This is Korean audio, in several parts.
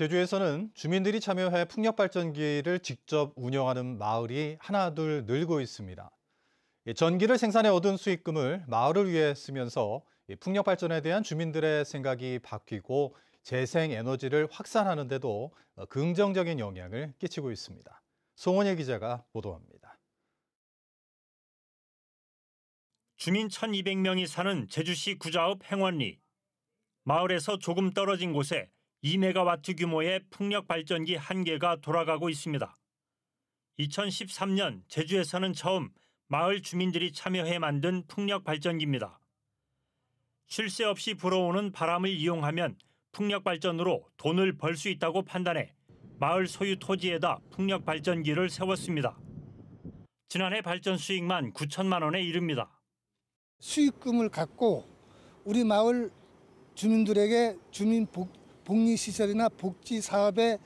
제주에서는 주민들이 참여해 풍력발전기를 직접 운영하는 마을이 하나둘 늘고 있습니다. 전기를 생산해 얻은 수익금을 마을을 위해 쓰면서 풍력발전에 대한 주민들의 생각이 바뀌고 재생에너지를 확산하는 데도 긍정적인 영향을 끼치고 있습니다. 송원혜 기자가 보도합니다. 주민 1,200명이 사는 제주시 구좌읍 행원리. 마을에서 조금 떨어진 곳에 2메가와트 규모의 풍력 발전기 한 개가 돌아가고 있습니다. 2013년 제주에서는 처음 마을 주민들이 참여해 만든 풍력 발전기입니다. 쉴 새 없이 불어오는 바람을 이용하면 풍력 발전으로 돈을 벌 수 있다고 판단해 마을 소유 토지에다 풍력 발전기를 세웠습니다. 지난해 발전 수익만 9천만 원에 이릅니다. 수익금을 갖고 우리 마을 주민들에게 주민 복, 복리시설이나 복지 사업에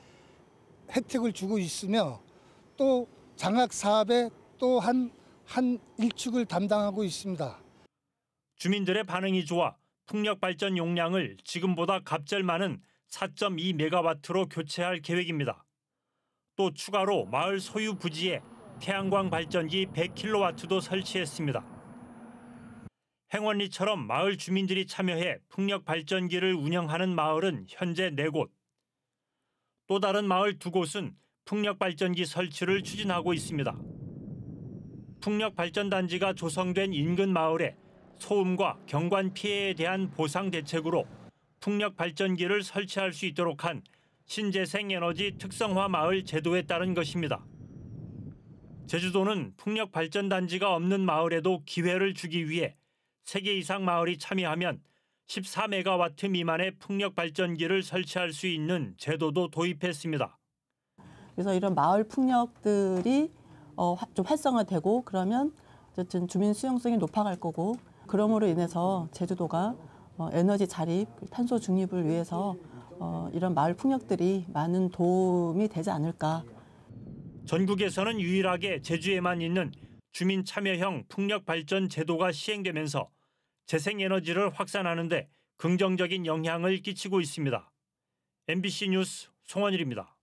혜택을 주고 있으며 또 장학 사업에 또한 한 일축을 담당하고 있습니다. 주민들의 반응이 좋아 풍력 발전 용량을 지금보다 갑절많은 4.2메가와트로 교체할 계획입니다. 또 추가로 마을 소유 부지에 태양광 발전기 100킬로와트도 설치했습니다. 행원리처럼 마을 주민들이 참여해 풍력 발전기를 운영하는 마을은 현재 4곳. 또 다른 마을 2곳은 풍력 발전기 설치를 추진하고 있습니다. 풍력 발전 단지가 조성된 인근 마을에 소음과 경관 피해에 대한 보상 대책으로 풍력 발전기를 설치할 수 있도록 한 신재생 에너지 특성화 마을 제도에 따른 것입니다. 제주도는 풍력 발전 단지가 없는 마을에도 기회를 주기 위해 3개 이상 마을이 참여하면 14메가와트 미만의 풍력 발전기를 설치할 수 있는 제도도 도입했습니다. 그래서 이런 마을 풍력들이 어, 좀 활성화되고 그러면 어쨌든 주민 수용성이 높아갈 거고 그러므로 인해서 제주도가 어, 에너지 자립, 탄소 중립을 위해서 어, 이런 마을 풍력들이 많은 도움이 되지 않을까. 전국에서는 유일하게 제주에만 있는 주민 참여형 풍력 발전 제도가 시행되면서 재생에너지를 확산하는데 긍정적인 영향을 끼치고 있습니다. MBC 뉴스 송원일입니다.